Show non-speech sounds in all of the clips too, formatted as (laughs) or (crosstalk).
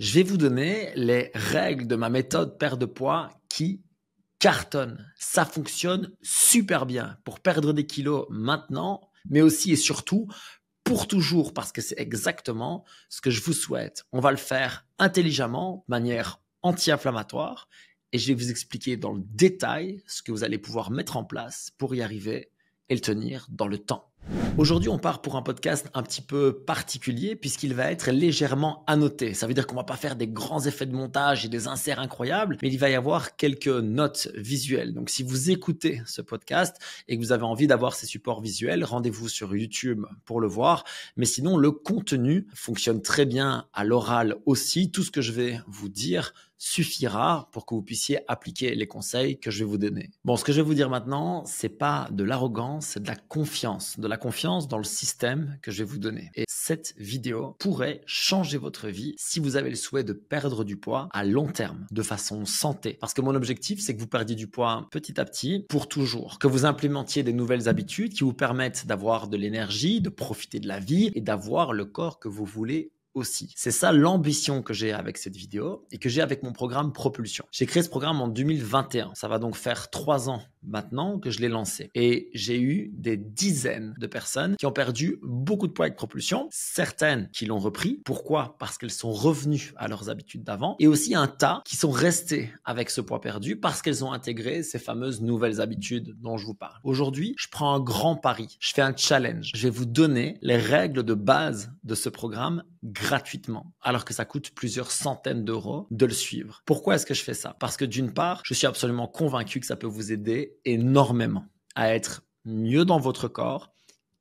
je vais vous donner les règles de ma méthode perte de poids qui cartonne. Ça fonctionne super bien pour perdre des kilos maintenant, mais aussi et surtout pour toujours, parce que c'est exactement ce que je vous souhaite. On va le faire intelligemment, de manière anti-inflammatoire, et je vais vous expliquer dans le détail ce que vous allez pouvoir mettre en place pour y arriver et le tenir dans le temps. Aujourd'hui, on part pour un podcast un petit peu particulier puisqu'il va être légèrement annoté. Ça veut dire qu'on va pas faire des grands effets de montage et des inserts incroyables, mais il va y avoir quelques notes visuelles. Donc, si vous écoutez ce podcast et que vous avez envie d'avoir ces supports visuels, rendez-vous sur YouTube pour le voir. Mais sinon, le contenu fonctionne très bien à l'oral aussi. Tout ce que je vais vous dire suffira pour que vous puissiez appliquer les conseils que je vais vous donner. Bon, ce que je vais vous dire maintenant, c'est pas de l'arrogance, c'est de la confiance, de la confiance dans le système que je vais vous donner. Et cette vidéo pourrait changer votre vie si vous avez le souhait de perdre du poids à long terme, de façon santé. Parce que mon objectif, c'est que vous perdiez du poids petit à petit pour toujours, que vous implémentiez des nouvelles habitudes qui vous permettent d'avoir de l'énergie, de profiter de la vie et d'avoir le corps que vous voulez aussi. C'est ça l'ambition que j'ai avec cette vidéo et que j'ai avec mon programme Propulsion. J'ai créé ce programme en 2021. Ça va donc faire trois ans maintenant que je l'ai lancé. Et j'ai eu des dizaines de personnes qui ont perdu beaucoup de poids avec Propulsion. Certaines qui l'ont repris. Pourquoi Parce qu'elles sont revenues à leurs habitudes d'avant. Et aussi un tas qui sont restées avec ce poids perdu parce qu'elles ont intégré ces fameuses nouvelles habitudes dont je vous parle. Aujourd'hui, je prends un grand pari. Je fais un challenge. Je vais vous donner les règles de base de ce programme gratuitement, alors que ça coûte plusieurs centaines d'euros de le suivre. Pourquoi est-ce que je fais ça Parce que d'une part, je suis absolument convaincu que ça peut vous aider énormément à être mieux dans votre corps,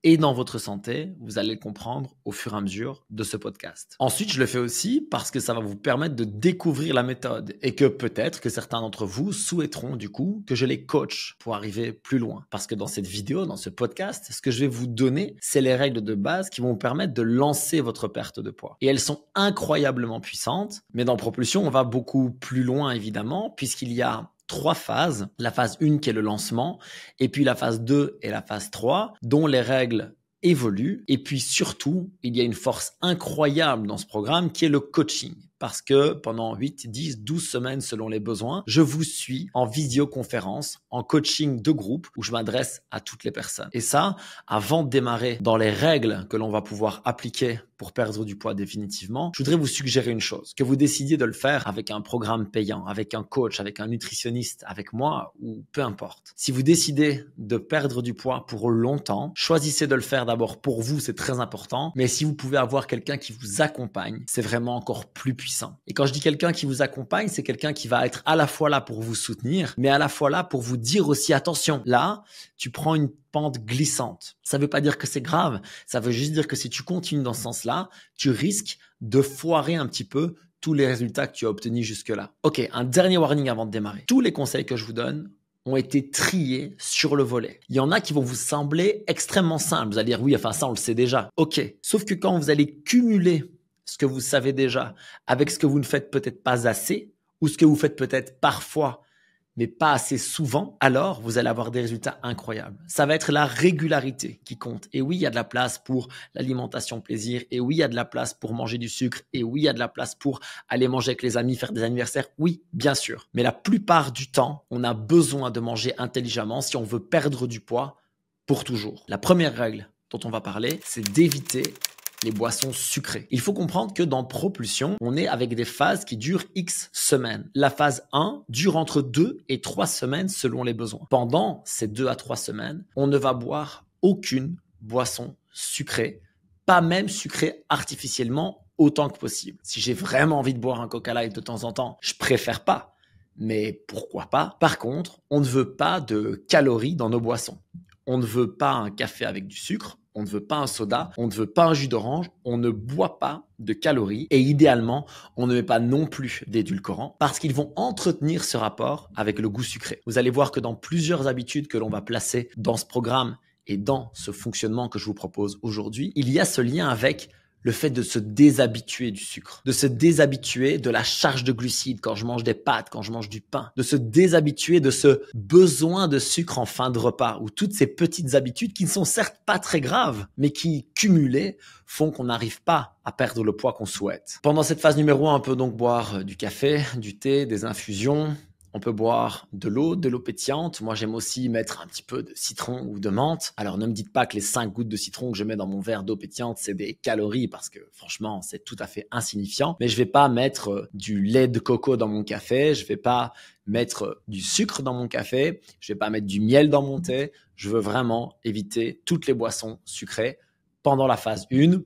et dans votre santé, vous allez le comprendre au fur et à mesure de ce podcast. Ensuite, je le fais aussi parce que ça va vous permettre de découvrir la méthode et que peut-être que certains d'entre vous souhaiteront du coup que je les coach pour arriver plus loin. Parce que dans cette vidéo, dans ce podcast, ce que je vais vous donner, c'est les règles de base qui vont vous permettre de lancer votre perte de poids. Et elles sont incroyablement puissantes, mais dans propulsion, on va beaucoup plus loin évidemment puisqu'il y a trois phases. La phase 1 qui est le lancement, et puis la phase 2 et la phase 3, dont les règles évoluent. Et puis surtout, il y a une force incroyable dans ce programme qui est le coaching parce que pendant 8, 10, 12 semaines selon les besoins, je vous suis en visioconférence, en coaching de groupe où je m'adresse à toutes les personnes. Et ça, avant de démarrer dans les règles que l'on va pouvoir appliquer pour perdre du poids définitivement, je voudrais vous suggérer une chose, que vous décidiez de le faire avec un programme payant, avec un coach, avec un nutritionniste, avec moi ou peu importe. Si vous décidez de perdre du poids pour longtemps, choisissez de le faire d'abord pour vous, c'est très important, mais si vous pouvez avoir quelqu'un qui vous accompagne, c'est vraiment encore plus puissant et quand je dis quelqu'un qui vous accompagne, c'est quelqu'un qui va être à la fois là pour vous soutenir, mais à la fois là pour vous dire aussi attention. Là, tu prends une pente glissante. Ça veut pas dire que c'est grave. Ça veut juste dire que si tu continues dans ce sens-là, tu risques de foirer un petit peu tous les résultats que tu as obtenus jusque-là. Ok, un dernier warning avant de démarrer. Tous les conseils que je vous donne ont été triés sur le volet. Il y en a qui vont vous sembler extrêmement simples. Vous allez dire oui, enfin ça on le sait déjà. Ok, sauf que quand vous allez cumuler ce que vous savez déjà, avec ce que vous ne faites peut-être pas assez, ou ce que vous faites peut-être parfois, mais pas assez souvent, alors vous allez avoir des résultats incroyables. Ça va être la régularité qui compte. Et oui, il y a de la place pour l'alimentation plaisir. Et oui, il y a de la place pour manger du sucre. Et oui, il y a de la place pour aller manger avec les amis, faire des anniversaires. Oui, bien sûr. Mais la plupart du temps, on a besoin de manger intelligemment si on veut perdre du poids pour toujours. La première règle dont on va parler, c'est d'éviter les boissons sucrées. Il faut comprendre que dans propulsion, on est avec des phases qui durent X semaines. La phase 1 dure entre 2 et 3 semaines selon les besoins. Pendant ces 2 à 3 semaines, on ne va boire aucune boisson sucrée, pas même sucrée artificiellement autant que possible. Si j'ai vraiment envie de boire un Coca Light de temps en temps, je préfère pas. Mais pourquoi pas Par contre, on ne veut pas de calories dans nos boissons. On ne veut pas un café avec du sucre, on ne veut pas un soda, on ne veut pas un jus d'orange, on ne boit pas de calories et idéalement, on ne met pas non plus d'édulcorants parce qu'ils vont entretenir ce rapport avec le goût sucré. Vous allez voir que dans plusieurs habitudes que l'on va placer dans ce programme et dans ce fonctionnement que je vous propose aujourd'hui, il y a ce lien avec le fait de se déshabituer du sucre, de se déshabituer de la charge de glucides quand je mange des pâtes, quand je mange du pain, de se déshabituer de ce besoin de sucre en fin de repas, ou toutes ces petites habitudes qui ne sont certes pas très graves, mais qui, cumulées, font qu'on n'arrive pas à perdre le poids qu'on souhaite. Pendant cette phase numéro 1, on peut donc boire du café, du thé, des infusions, on peut boire de l'eau, de l'eau pétillante. Moi, j'aime aussi mettre un petit peu de citron ou de menthe. Alors, ne me dites pas que les 5 gouttes de citron que je mets dans mon verre d'eau pétillante, c'est des calories parce que franchement, c'est tout à fait insignifiant. Mais je vais pas mettre euh, du lait de coco dans mon café. Je vais pas mettre euh, du sucre dans mon café. Je vais pas mettre du miel dans mon thé. Je veux vraiment éviter toutes les boissons sucrées pendant la phase 1,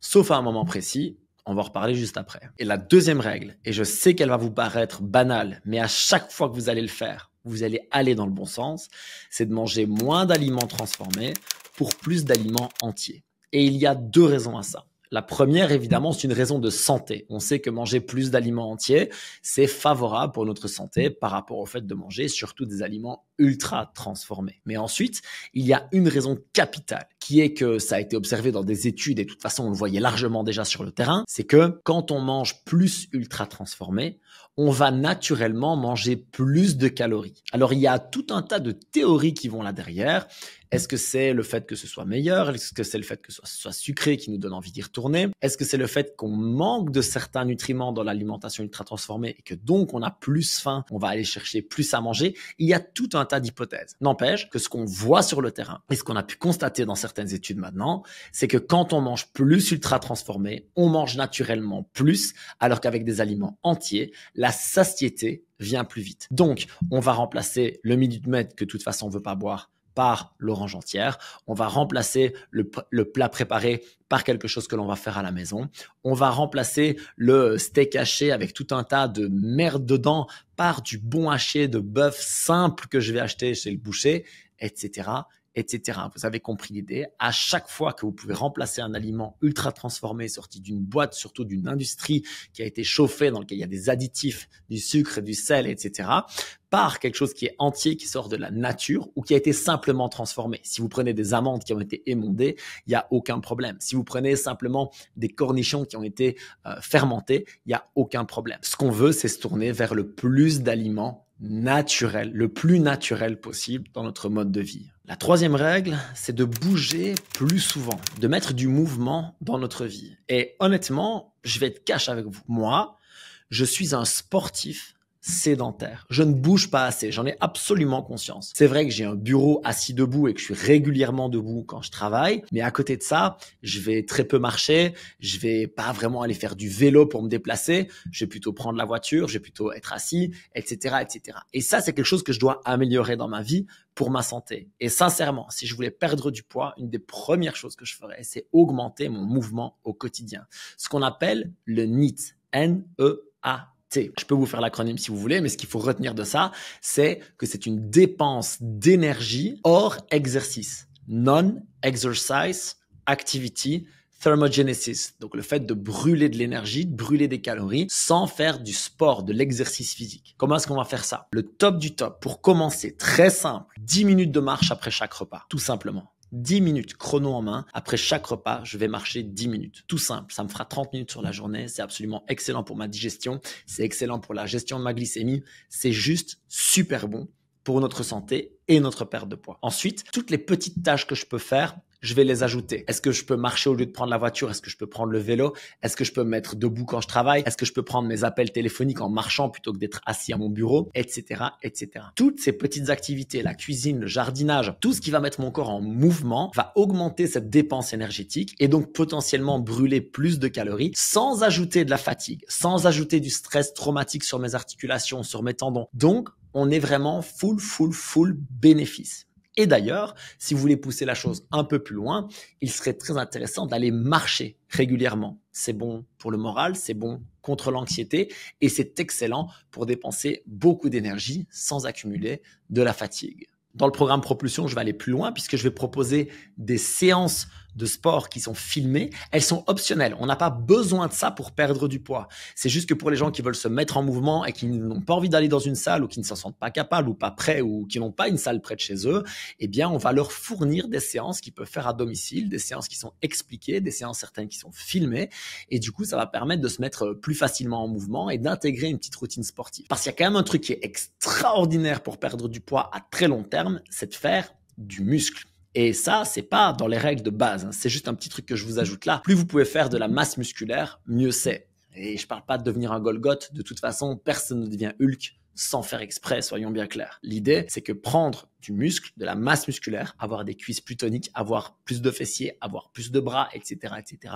sauf à un moment précis on va en reparler juste après. Et la deuxième règle, et je sais qu'elle va vous paraître banale, mais à chaque fois que vous allez le faire, vous allez aller dans le bon sens, c'est de manger moins d'aliments transformés pour plus d'aliments entiers. Et il y a deux raisons à ça. La première, évidemment, c'est une raison de santé. On sait que manger plus d'aliments entiers, c'est favorable pour notre santé par rapport au fait de manger surtout des aliments ultra transformés. Mais ensuite, il y a une raison capitale qui est que ça a été observé dans des études et de toute façon, on le voyait largement déjà sur le terrain, c'est que quand on mange plus ultra transformé, on va naturellement manger plus de calories. Alors, il y a tout un tas de théories qui vont là derrière. Est-ce que c'est le fait que ce soit meilleur Est-ce que c'est le fait que ce soit sucré qui nous donne envie d'y retourner Est-ce que c'est le fait qu'on manque de certains nutriments dans l'alimentation ultra transformée et que donc on a plus faim, on va aller chercher plus à manger Il y a tout un tas d'hypothèses. N'empêche que ce qu'on voit sur le terrain et ce qu'on a pu constater dans certaines études maintenant, c'est que quand on mange plus ultra transformé, on mange naturellement plus alors qu'avec des aliments entiers, la satiété vient plus vite. Donc, on va remplacer le minute de mètre que de toute façon on veut pas boire par l'orange entière. On va remplacer le, plat préparé par quelque chose que l'on va faire à la maison. On va remplacer le steak haché avec tout un tas de merde dedans par du bon haché de bœuf simple que je vais acheter chez le boucher, etc., vous avez compris l'idée. À chaque fois que vous pouvez remplacer un aliment ultra transformé sorti d'une boîte, surtout d'une industrie qui a été chauffée, dans lequel il y a des additifs, du sucre, du sel, etc., par quelque chose qui est entier, qui sort de la nature ou qui a été simplement transformé. Si vous prenez des amandes qui ont été émondées, il n'y a aucun problème. Si vous prenez simplement des cornichons qui ont été euh, fermentés, il n'y a aucun problème. Ce qu'on veut, c'est se tourner vers le plus d'aliments naturel, le plus naturel possible dans notre mode de vie. La troisième règle, c'est de bouger plus souvent, de mettre du mouvement dans notre vie. Et honnêtement, je vais être cash avec vous. Moi, je suis un sportif sédentaire. Je ne bouge pas assez, j'en ai absolument conscience. C'est vrai que j'ai un bureau assis debout et que je suis régulièrement debout quand je travaille, mais à côté de ça, je vais très peu marcher, je vais pas vraiment aller faire du vélo pour me déplacer, je vais plutôt prendre la voiture, je vais plutôt être assis, etc., etc. Et ça, c'est quelque chose que je dois améliorer dans ma vie pour ma santé. Et sincèrement, si je voulais perdre du poids, une des premières choses que je ferais, c'est augmenter mon mouvement au quotidien. Ce qu'on appelle le NEAT, n e je peux vous faire l'acronyme si vous voulez, mais ce qu'il faut retenir de ça, c'est que c'est une dépense d'énergie hors exercice. Non-exercise activity thermogenesis, donc le fait de brûler de l'énergie, de brûler des calories sans faire du sport, de l'exercice physique. Comment est-ce qu'on va faire ça Le top du top, pour commencer, très simple, 10 minutes de marche après chaque repas, tout simplement. 10 minutes chrono en main. Après chaque repas, je vais marcher 10 minutes. Tout simple, ça me fera 30 minutes sur la journée. C'est absolument excellent pour ma digestion, c'est excellent pour la gestion de ma glycémie. C'est juste super bon pour notre santé et notre perte de poids. Ensuite, toutes les petites tâches que je peux faire je vais les ajouter. Est-ce que je peux marcher au lieu de prendre la voiture Est-ce que je peux prendre le vélo Est-ce que je peux me mettre debout quand je travaille Est-ce que je peux prendre mes appels téléphoniques en marchant plutôt que d'être assis à mon bureau Etc. Etc. Toutes ces petites activités, la cuisine, le jardinage, tout ce qui va mettre mon corps en mouvement va augmenter cette dépense énergétique et donc potentiellement brûler plus de calories sans ajouter de la fatigue, sans ajouter du stress traumatique sur mes articulations, sur mes tendons. Donc, on est vraiment full, full, full bénéfice. Et d'ailleurs, si vous voulez pousser la chose un peu plus loin, il serait très intéressant d'aller marcher régulièrement. C'est bon pour le moral, c'est bon contre l'anxiété et c'est excellent pour dépenser beaucoup d'énergie sans accumuler de la fatigue. Dans le programme Propulsion, je vais aller plus loin puisque je vais proposer des séances de sport qui sont filmés, elles sont optionnelles. On n'a pas besoin de ça pour perdre du poids. C'est juste que pour les gens qui veulent se mettre en mouvement et qui n'ont pas envie d'aller dans une salle ou qui ne s'en sentent pas capables ou pas prêts ou qui n'ont pas une salle près de chez eux, eh bien, on va leur fournir des séances qu'ils peuvent faire à domicile, des séances qui sont expliquées, des séances certaines qui sont filmées. Et du coup, ça va permettre de se mettre plus facilement en mouvement et d'intégrer une petite routine sportive. Parce qu'il y a quand même un truc qui est extraordinaire pour perdre du poids à très long terme, c'est de faire du muscle. Et ça, c'est pas dans les règles de base. Hein. C'est juste un petit truc que je vous ajoute là. Plus vous pouvez faire de la masse musculaire, mieux c'est. Et je parle pas de devenir un Golgoth. De toute façon, personne ne devient Hulk sans faire exprès, soyons bien clairs. L'idée, c'est que prendre du muscle, de la masse musculaire, avoir des cuisses plus toniques, avoir plus de fessiers, avoir plus de bras, etc., etc.,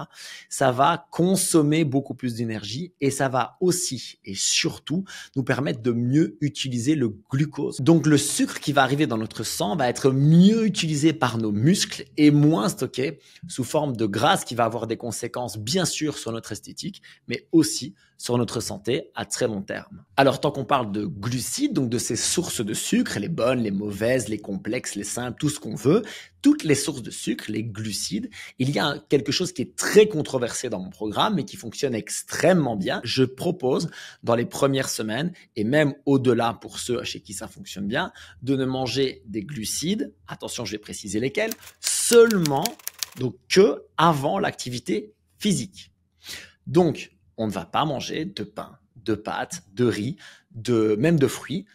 ça va consommer beaucoup plus d'énergie et ça va aussi et surtout nous permettre de mieux utiliser le glucose. Donc le sucre qui va arriver dans notre sang va être mieux utilisé par nos muscles et moins stocké sous forme de graisse qui va avoir des conséquences bien sûr sur notre esthétique, mais aussi sur notre santé à très long terme. Alors tant qu'on parle de glucides, donc de ces sources de sucre, les bonnes, les mauvaises, les complexes, les simples, tout ce qu'on veut, toutes les sources de sucre, les glucides, il y a quelque chose qui est très controversé dans mon programme mais qui fonctionne extrêmement bien. Je propose dans les premières semaines et même au-delà pour ceux chez qui ça fonctionne bien, de ne manger des glucides, attention je vais préciser lesquels, seulement donc que avant l'activité physique. Donc on ne va pas manger de pain, de pâtes, de riz, de même de fruits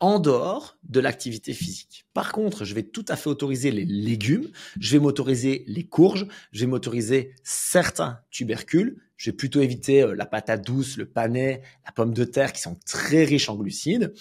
en dehors de l'activité physique. Par contre, je vais tout à fait autoriser les légumes, je vais m'autoriser les courges, je vais m'autoriser certains tubercules, je vais plutôt éviter euh, la patate douce, le panais, la pomme de terre qui sont très riches en glucides.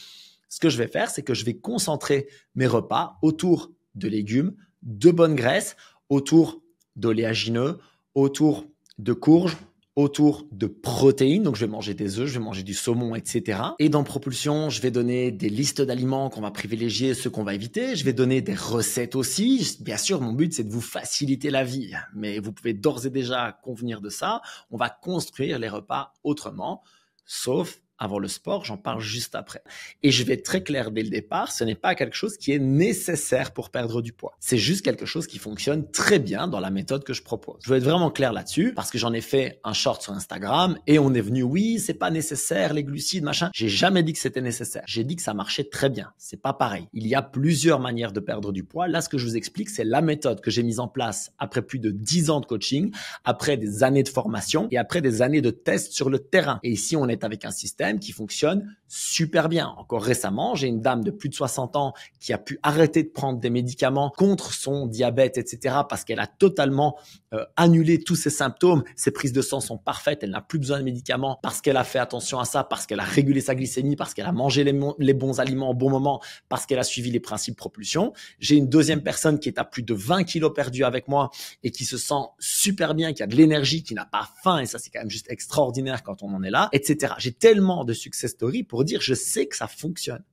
Ce que je vais faire, c'est que je vais concentrer mes repas autour de légumes, de bonnes graisses, autour d'oléagineux, autour de courges, autour de protéines. Donc, je vais manger des œufs, je vais manger du saumon, etc. Et dans Propulsion, je vais donner des listes d'aliments qu'on va privilégier, ceux qu'on va éviter. Je vais donner des recettes aussi. Bien sûr, mon but, c'est de vous faciliter la vie. Mais vous pouvez d'ores et déjà convenir de ça. On va construire les repas autrement. Sauf avant le sport, j'en parle juste après. Et je vais être très clair dès le départ, ce n'est pas quelque chose qui est nécessaire pour perdre du poids. C'est juste quelque chose qui fonctionne très bien dans la méthode que je propose. Je veux être vraiment clair là-dessus parce que j'en ai fait un short sur Instagram et on est venu, oui, c'est pas nécessaire, les glucides, machin. J'ai jamais dit que c'était nécessaire. J'ai dit que ça marchait très bien. C'est pas pareil. Il y a plusieurs manières de perdre du poids. Là, ce que je vous explique, c'est la méthode que j'ai mise en place après plus de 10 ans de coaching, après des années de formation et après des années de tests sur le terrain. Et ici, on est avec un système qui fonctionne super bien. Encore récemment, j'ai une dame de plus de 60 ans qui a pu arrêter de prendre des médicaments contre son diabète, etc., parce qu'elle a totalement euh, annulé tous ses symptômes. Ses prises de sang sont parfaites, elle n'a plus besoin de médicaments parce qu'elle a fait attention à ça, parce qu'elle a régulé sa glycémie, parce qu'elle a mangé les, bons aliments au bon moment, parce qu'elle a suivi les principes propulsion. J'ai une deuxième personne qui est à plus de 20 kilos perdu avec moi et qui se sent super bien, qui a de l'énergie, qui n'a pas faim, et ça c'est quand même juste extraordinaire quand on en est là, etc. J'ai tellement de success story pour dire je sais que ça fonctionne.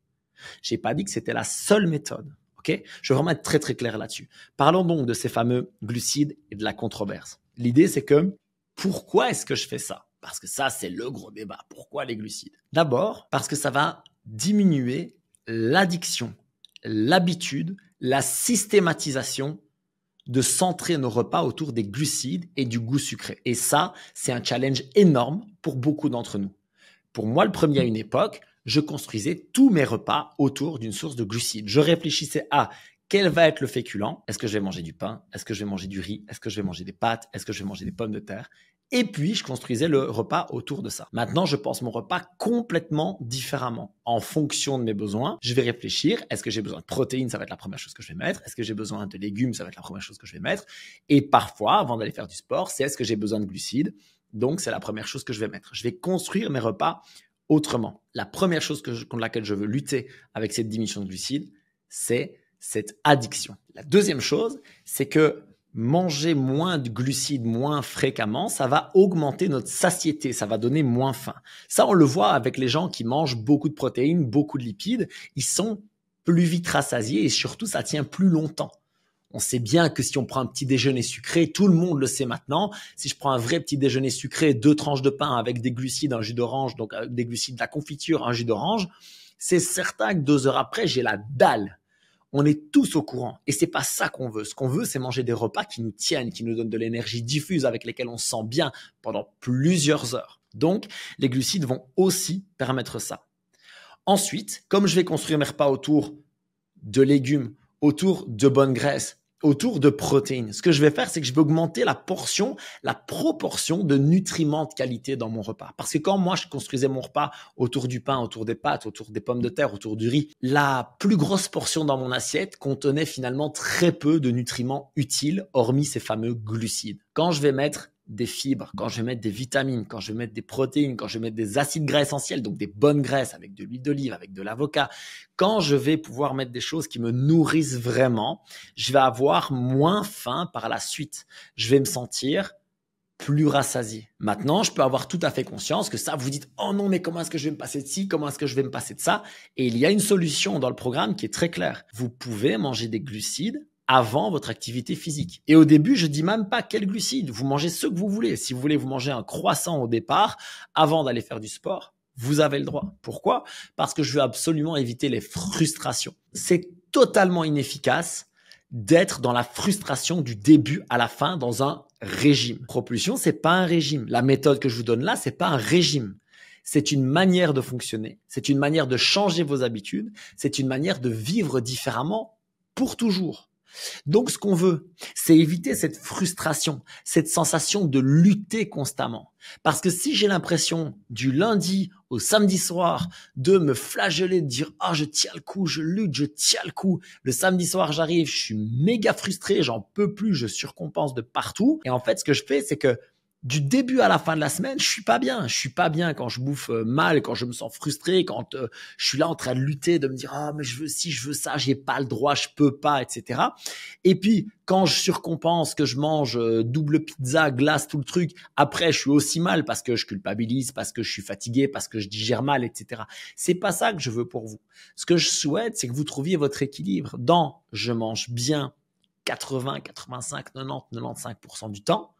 J'ai pas dit que c'était la seule méthode. Ok Je veux vraiment être très très clair là-dessus. Parlons donc de ces fameux glucides et de la controverse. L'idée c'est que pourquoi est-ce que je fais ça Parce que ça c'est le gros débat. Pourquoi les glucides D'abord parce que ça va diminuer l'addiction, l'habitude, la systématisation de centrer nos repas autour des glucides et du goût sucré. Et ça, c'est un challenge énorme pour beaucoup d'entre nous pour moi, le premier à une époque, je construisais tous mes repas autour d'une source de glucides. Je réfléchissais à quel va être le féculent Est-ce que je vais manger du pain Est-ce que je vais manger du riz Est-ce que je vais manger des pâtes Est-ce que je vais manger des pommes de terre et puis, je construisais le repas autour de ça. Maintenant, je pense mon repas complètement différemment. En fonction de mes besoins, je vais réfléchir. Est-ce que j'ai besoin de protéines Ça va être la première chose que je vais mettre. Est-ce que j'ai besoin de légumes Ça va être la première chose que je vais mettre. Et parfois, avant d'aller faire du sport, c'est est-ce que j'ai besoin de glucides donc, c'est la première chose que je vais mettre. Je vais construire mes repas autrement. La première chose contre laquelle je veux lutter avec cette diminution de glucides, c'est cette addiction. La deuxième chose, c'est que manger moins de glucides moins fréquemment, ça va augmenter notre satiété, ça va donner moins faim. Ça, on le voit avec les gens qui mangent beaucoup de protéines, beaucoup de lipides, ils sont plus vite rassasiés et surtout, ça tient plus longtemps. On sait bien que si on prend un petit déjeuner sucré, tout le monde le sait maintenant. Si je prends un vrai petit déjeuner sucré, deux tranches de pain avec des glucides, un jus d'orange, donc euh, des glucides, de la confiture, un jus d'orange, c'est certain que deux heures après, j'ai la dalle. On est tous au courant. Et c'est pas ça qu'on veut. Ce qu'on veut, c'est manger des repas qui nous tiennent, qui nous donnent de l'énergie diffuse avec lesquels on se sent bien pendant plusieurs heures. Donc, les glucides vont aussi permettre ça. Ensuite, comme je vais construire mes repas autour de légumes, autour de bonnes graisses, autour de protéines. Ce que je vais faire, c'est que je vais augmenter la portion, la proportion de nutriments de qualité dans mon repas. Parce que quand moi, je construisais mon repas autour du pain, autour des pâtes, autour des pommes de terre, autour du riz, la plus grosse portion dans mon assiette contenait finalement très peu de nutriments utiles, hormis ces fameux glucides. Quand je vais mettre des fibres, quand je vais mettre des vitamines, quand je vais mettre des protéines, quand je vais mettre des acides gras essentiels, donc des bonnes graisses avec de l'huile d'olive, avec de l'avocat, quand je vais pouvoir mettre des choses qui me nourrissent vraiment, je vais avoir moins faim par la suite. Je vais me sentir plus rassasié. Maintenant, je peux avoir tout à fait conscience que ça, vous dites, oh non, mais comment est-ce que je vais me passer de ci, comment est-ce que je vais me passer de ça Et il y a une solution dans le programme qui est très claire. Vous pouvez manger des glucides avant votre activité physique. Et au début, je dis même pas quel glucide. Vous mangez ce que vous voulez. Si vous voulez vous manger un croissant au départ, avant d'aller faire du sport, vous avez le droit. Pourquoi Parce que je veux absolument éviter les frustrations. C'est totalement inefficace d'être dans la frustration du début à la fin dans un régime. Propulsion, c'est pas un régime. La méthode que je vous donne là, c'est pas un régime. C'est une manière de fonctionner, c'est une manière de changer vos habitudes, c'est une manière de vivre différemment pour toujours. Donc, ce qu'on veut, c'est éviter cette frustration, cette sensation de lutter constamment. Parce que si j'ai l'impression du lundi au samedi soir de me flageller, de dire ah je tiens le coup, je lutte, je tiens le coup. Le samedi soir j'arrive, je suis méga frustré, j'en peux plus, je surcompense de partout. Et en fait, ce que je fais, c'est que du début à la fin de la semaine, je suis pas bien. Je suis pas bien quand je bouffe euh, mal, quand je me sens frustré, quand euh, je suis là en train de lutter, de me dire ah mais je veux si je veux ça, j'ai pas le droit, je peux pas, etc. Et puis quand je surcompense, que je mange euh, double pizza, glace, tout le truc, après je suis aussi mal parce que je culpabilise, parce que je suis fatigué, parce que je digère mal, etc. C'est pas ça que je veux pour vous. Ce que je souhaite, c'est que vous trouviez votre équilibre dans je mange bien 80, 85, 90, 95% du temps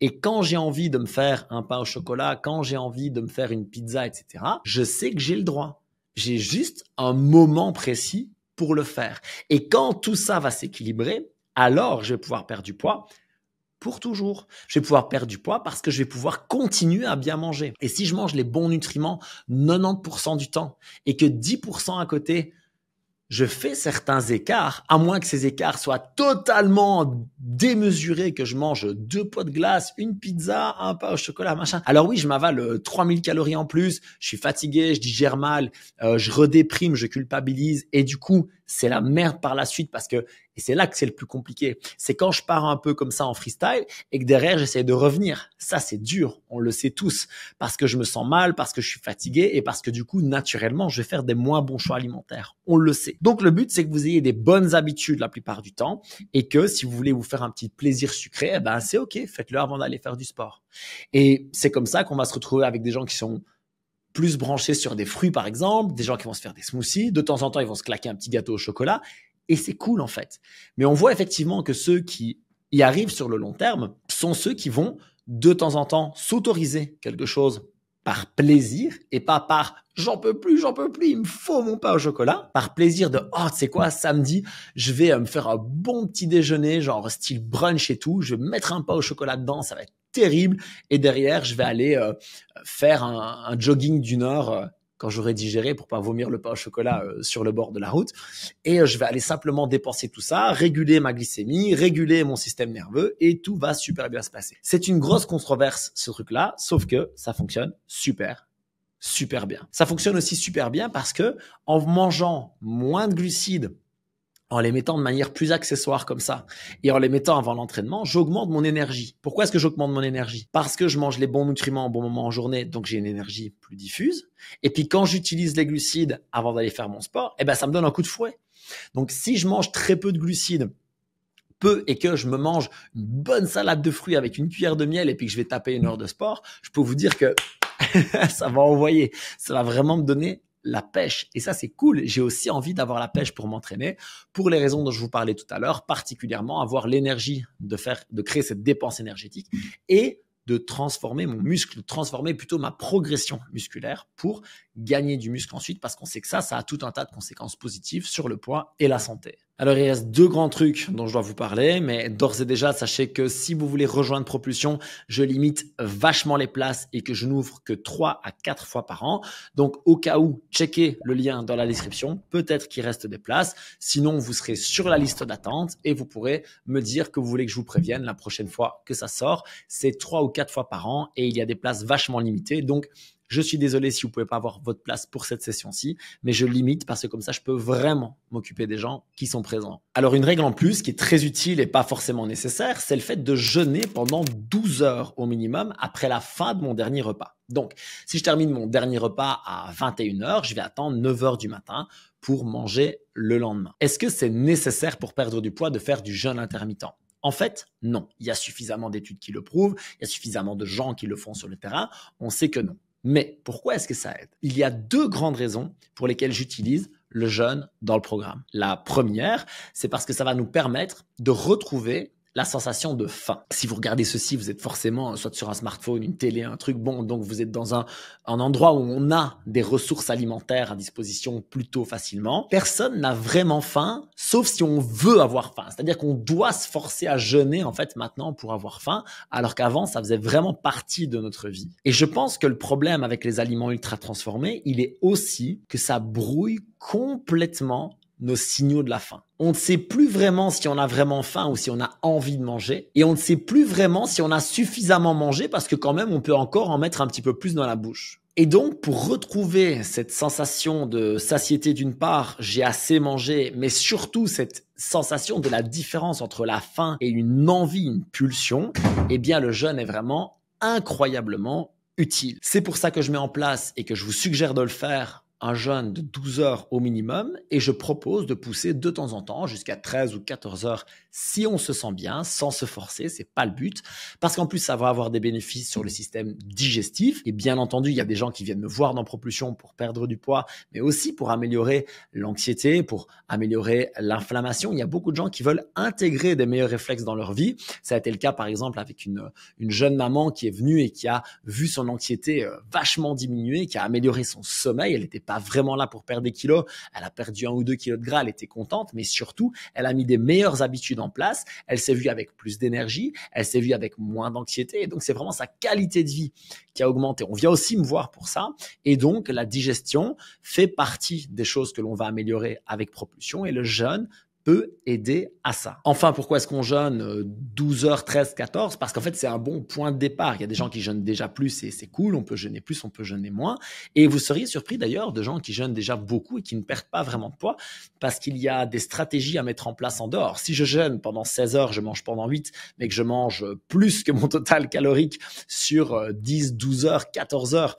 et quand j'ai envie de me faire un pain au chocolat, quand j'ai envie de me faire une pizza, etc., je sais que j'ai le droit. J'ai juste un moment précis pour le faire. Et quand tout ça va s'équilibrer, alors je vais pouvoir perdre du poids pour toujours. Je vais pouvoir perdre du poids parce que je vais pouvoir continuer à bien manger. Et si je mange les bons nutriments 90% du temps et que 10% à côté, je fais certains écarts, à moins que ces écarts soient totalement démesurés, que je mange deux pots de glace, une pizza, un pain au chocolat, machin. Alors oui, je m'avale 3000 euh, calories en plus, je suis fatigué, je digère mal, euh, je redéprime, je culpabilise, et du coup, c'est la merde par la suite parce que et c'est là que c'est le plus compliqué. C'est quand je pars un peu comme ça en freestyle et que derrière j'essaie de revenir. Ça c'est dur, on le sait tous, parce que je me sens mal, parce que je suis fatigué et parce que du coup naturellement je vais faire des moins bons choix alimentaires. On le sait. Donc le but c'est que vous ayez des bonnes habitudes la plupart du temps et que si vous voulez vous faire un petit plaisir sucré, eh ben c'est ok, faites-le avant d'aller faire du sport. Et c'est comme ça qu'on va se retrouver avec des gens qui sont plus branchés sur des fruits, par exemple, des gens qui vont se faire des smoothies, de temps en temps, ils vont se claquer un petit gâteau au chocolat, et c'est cool en fait. Mais on voit effectivement que ceux qui y arrivent sur le long terme sont ceux qui vont de temps en temps s'autoriser quelque chose par plaisir et pas par j'en peux plus, j'en peux plus, il me faut mon pain au chocolat, par plaisir de oh, tu sais quoi, samedi, je vais euh, me faire un bon petit déjeuner, genre style brunch et tout, je vais mettre un pain au chocolat dedans, ça va être terrible. Et derrière, je vais aller euh, faire un, jogging d'une heure quand j'aurai digéré pour pas vomir le pain au chocolat euh, sur le bord de la route. Et euh, je vais aller simplement dépenser tout ça, réguler ma glycémie, réguler mon système nerveux et tout va super bien se passer. C'est une grosse controverse ce truc-là, sauf que ça fonctionne super super bien. Ça fonctionne aussi super bien parce que en mangeant moins de glucides en les mettant de manière plus accessoire comme ça et en les mettant avant l'entraînement, j'augmente mon énergie. Pourquoi est-ce que j'augmente mon énergie Parce que je mange les bons nutriments au bon moment en journée, donc j'ai une énergie plus diffuse. Et puis quand j'utilise les glucides avant d'aller faire mon sport, eh ben ça me donne un coup de fouet. Donc si je mange très peu de glucides, peu et que je me mange une bonne salade de fruits avec une cuillère de miel et puis que je vais taper une heure de sport, je peux vous dire que (laughs) ça va envoyer. Ça va vraiment me donner la pêche. Et ça, c'est cool. J'ai aussi envie d'avoir la pêche pour m'entraîner, pour les raisons dont je vous parlais tout à l'heure, particulièrement avoir l'énergie de faire, de créer cette dépense énergétique et de transformer mon muscle, transformer plutôt ma progression musculaire pour gagner du muscle ensuite, parce qu'on sait que ça, ça a tout un tas de conséquences positives sur le poids et la santé. Alors il reste deux grands trucs dont je dois vous parler, mais d'ores et déjà, sachez que si vous voulez rejoindre Propulsion, je limite vachement les places et que je n'ouvre que 3 à 4 fois par an. Donc au cas où, checkez le lien dans la description, peut-être qu'il reste des places, sinon vous serez sur la liste d'attente et vous pourrez me dire que vous voulez que je vous prévienne la prochaine fois que ça sort. C'est 3 ou 4 fois par an et il y a des places vachement limitées. Donc je suis désolé si vous pouvez pas avoir votre place pour cette session-ci, mais je limite parce que comme ça, je peux vraiment m'occuper des gens qui sont présents. Alors, une règle en plus qui est très utile et pas forcément nécessaire, c'est le fait de jeûner pendant 12 heures au minimum après la fin de mon dernier repas. Donc, si je termine mon dernier repas à 21 heures, je vais attendre 9 heures du matin pour manger le lendemain. Est-ce que c'est nécessaire pour perdre du poids de faire du jeûne intermittent? En fait, non. Il y a suffisamment d'études qui le prouvent, il y a suffisamment de gens qui le font sur le terrain. On sait que non. Mais pourquoi est-ce que ça aide Il y a deux grandes raisons pour lesquelles j'utilise le jeûne dans le programme. La première, c'est parce que ça va nous permettre de retrouver la sensation de faim. Si vous regardez ceci, vous êtes forcément soit sur un smartphone, une télé, un truc bon, donc vous êtes dans un, un endroit où on a des ressources alimentaires à disposition plutôt facilement. Personne n'a vraiment faim, sauf si on veut avoir faim. C'est-à-dire qu'on doit se forcer à jeûner en fait maintenant pour avoir faim, alors qu'avant ça faisait vraiment partie de notre vie. Et je pense que le problème avec les aliments ultra transformés, il est aussi que ça brouille complètement nos signaux de la faim. On ne sait plus vraiment si on a vraiment faim ou si on a envie de manger. Et on ne sait plus vraiment si on a suffisamment mangé parce que quand même, on peut encore en mettre un petit peu plus dans la bouche. Et donc, pour retrouver cette sensation de satiété d'une part, j'ai assez mangé, mais surtout cette sensation de la différence entre la faim et une envie, une pulsion, eh bien, le jeûne est vraiment incroyablement utile. C'est pour ça que je mets en place et que je vous suggère de le faire un jeûne de 12 heures au minimum et je propose de pousser de temps en temps jusqu'à 13 ou 14 heures si on se sent bien, sans se forcer, c'est pas le but, parce qu'en plus ça va avoir des bénéfices sur le système digestif. Et bien entendu, il y a des gens qui viennent me voir dans Propulsion pour perdre du poids, mais aussi pour améliorer l'anxiété, pour améliorer l'inflammation. Il y a beaucoup de gens qui veulent intégrer des meilleurs réflexes dans leur vie. Ça a été le cas par exemple avec une, une jeune maman qui est venue et qui a vu son anxiété euh, vachement diminuer, qui a amélioré son sommeil. Elle n'était pas vraiment là pour perdre des kilos. Elle a perdu un ou deux kilos de gras, elle était contente, mais surtout, elle a mis des meilleures habitudes en place, elle s'est vue avec plus d'énergie, elle s'est vue avec moins d'anxiété. Et donc, c'est vraiment sa qualité de vie qui a augmenté. On vient aussi me voir pour ça. Et donc, la digestion fait partie des choses que l'on va améliorer avec propulsion. Et le jeûne peut aider à ça. Enfin, pourquoi est-ce qu'on jeûne 12 euh, heures, 13, 14 Parce qu'en fait, c'est un bon point de départ. Il y a des gens qui jeûnent déjà plus et c'est cool, on peut jeûner plus, on peut jeûner moins. Et vous seriez surpris d'ailleurs de gens qui jeûnent déjà beaucoup et qui ne perdent pas vraiment de poids parce qu'il y a des stratégies à mettre en place en dehors. Si je jeûne pendant 16 heures, je mange pendant 8, mais que je mange plus que mon total calorique sur 10, euh, 12 heures, 14 heures,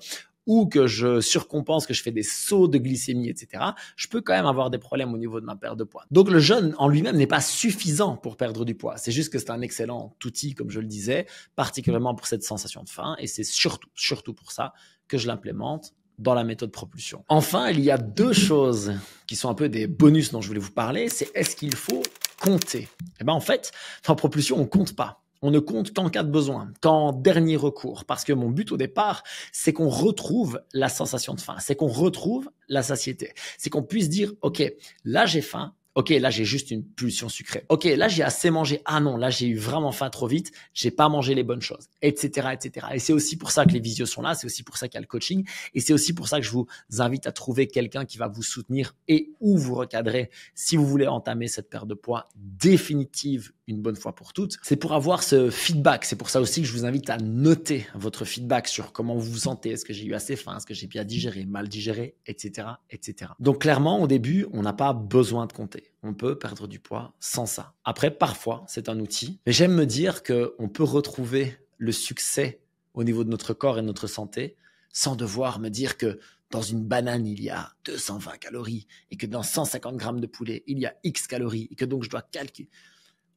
ou que je surcompense, que je fais des sauts de glycémie, etc., je peux quand même avoir des problèmes au niveau de ma perte de poids. Donc le jeûne en lui-même n'est pas suffisant pour perdre du poids. C'est juste que c'est un excellent outil, comme je le disais, particulièrement pour cette sensation de faim. Et c'est surtout, surtout pour ça que je l'implémente dans la méthode propulsion. Enfin, il y a deux choses qui sont un peu des bonus dont je voulais vous parler. C'est est-ce qu'il faut compter Eh ben en fait, en propulsion, on ne compte pas. On ne compte qu'en cas de besoin, qu'en dernier recours, parce que mon but au départ, c'est qu'on retrouve la sensation de faim, c'est qu'on retrouve la satiété, c'est qu'on puisse dire, OK, là j'ai faim, Ok, là j'ai juste une pulsion sucrée. Ok, là j'ai assez mangé. Ah non, là j'ai eu vraiment faim trop vite. J'ai pas mangé les bonnes choses, etc., etc. Et c'est aussi pour ça que les visios sont là. C'est aussi pour ça qu'il y a le coaching. Et c'est aussi pour ça que je vous invite à trouver quelqu'un qui va vous soutenir et où vous recadrer si vous voulez entamer cette perte de poids définitive une bonne fois pour toutes. C'est pour avoir ce feedback. C'est pour ça aussi que je vous invite à noter votre feedback sur comment vous vous sentez. Est-ce que j'ai eu assez faim? Est-ce que j'ai bien digéré, mal digéré, etc., etc. Donc clairement, au début, on n'a pas besoin de compter on peut perdre du poids sans ça. Après, parfois, c'est un outil. Mais j'aime me dire qu'on peut retrouver le succès au niveau de notre corps et de notre santé sans devoir me dire que dans une banane, il y a 220 calories et que dans 150 grammes de poulet, il y a X calories et que donc je dois calculer.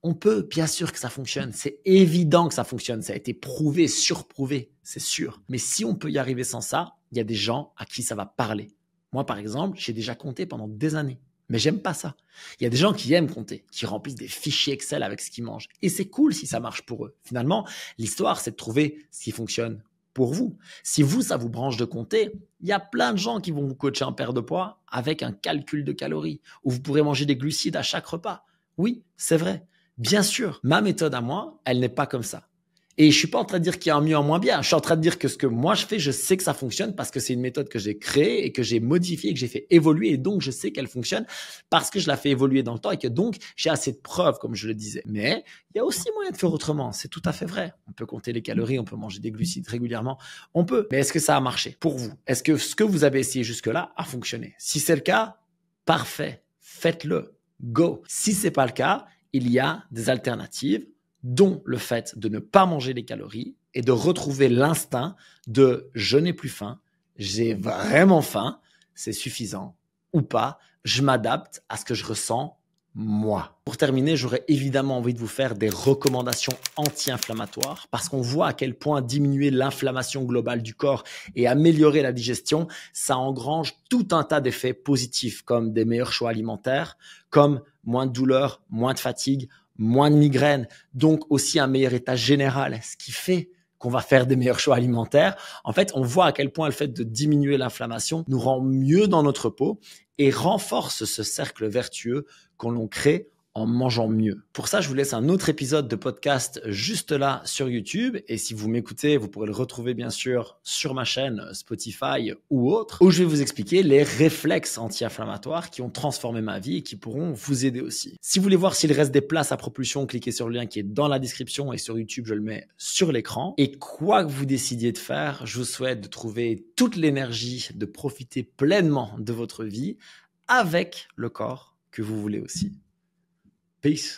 On peut, bien sûr que ça fonctionne. C'est évident que ça fonctionne. Ça a été prouvé, surprouvé, c'est sûr. Mais si on peut y arriver sans ça, il y a des gens à qui ça va parler. Moi, par exemple, j'ai déjà compté pendant des années. Mais j'aime pas ça. Il y a des gens qui aiment compter, qui remplissent des fichiers Excel avec ce qu'ils mangent. Et c'est cool si ça marche pour eux. Finalement, l'histoire, c'est de trouver ce qui fonctionne pour vous. Si vous, ça vous branche de compter, il y a plein de gens qui vont vous coacher un paire de poids avec un calcul de calories, où vous pourrez manger des glucides à chaque repas. Oui, c'est vrai. Bien sûr, ma méthode à moi, elle n'est pas comme ça. Et je suis pas en train de dire qu'il y a un mieux, en moins bien. Je suis en train de dire que ce que moi je fais, je sais que ça fonctionne parce que c'est une méthode que j'ai créée et que j'ai modifiée, que j'ai fait évoluer et donc je sais qu'elle fonctionne parce que je la fais évoluer dans le temps et que donc j'ai assez de preuves, comme je le disais. Mais il y a aussi moyen de faire autrement. C'est tout à fait vrai. On peut compter les calories, on peut manger des glucides régulièrement. On peut. Mais est-ce que ça a marché pour vous? Est-ce que ce que vous avez essayé jusque-là a fonctionné? Si c'est le cas, parfait. Faites-le. Go. Si c'est pas le cas, il y a des alternatives dont le fait de ne pas manger les calories et de retrouver l'instinct de je n'ai plus faim, j'ai vraiment faim, c'est suffisant ou pas, je m'adapte à ce que je ressens moi. Pour terminer, j'aurais évidemment envie de vous faire des recommandations anti-inflammatoires parce qu'on voit à quel point diminuer l'inflammation globale du corps et améliorer la digestion, ça engrange tout un tas d'effets positifs comme des meilleurs choix alimentaires, comme moins de douleurs, moins de fatigue, moins de migraines, donc aussi un meilleur état général, ce qui fait qu'on va faire des meilleurs choix alimentaires. En fait, on voit à quel point le fait de diminuer l'inflammation nous rend mieux dans notre peau et renforce ce cercle vertueux qu'on l'on crée en mangeant mieux. Pour ça, je vous laisse un autre épisode de podcast juste là sur YouTube. Et si vous m'écoutez, vous pourrez le retrouver bien sûr sur ma chaîne euh, Spotify ou autre, où je vais vous expliquer les réflexes anti-inflammatoires qui ont transformé ma vie et qui pourront vous aider aussi. Si vous voulez voir s'il reste des places à propulsion, cliquez sur le lien qui est dans la description et sur YouTube, je le mets sur l'écran. Et quoi que vous décidiez de faire, je vous souhaite de trouver toute l'énergie, de profiter pleinement de votre vie avec le corps que vous voulez aussi. Peace.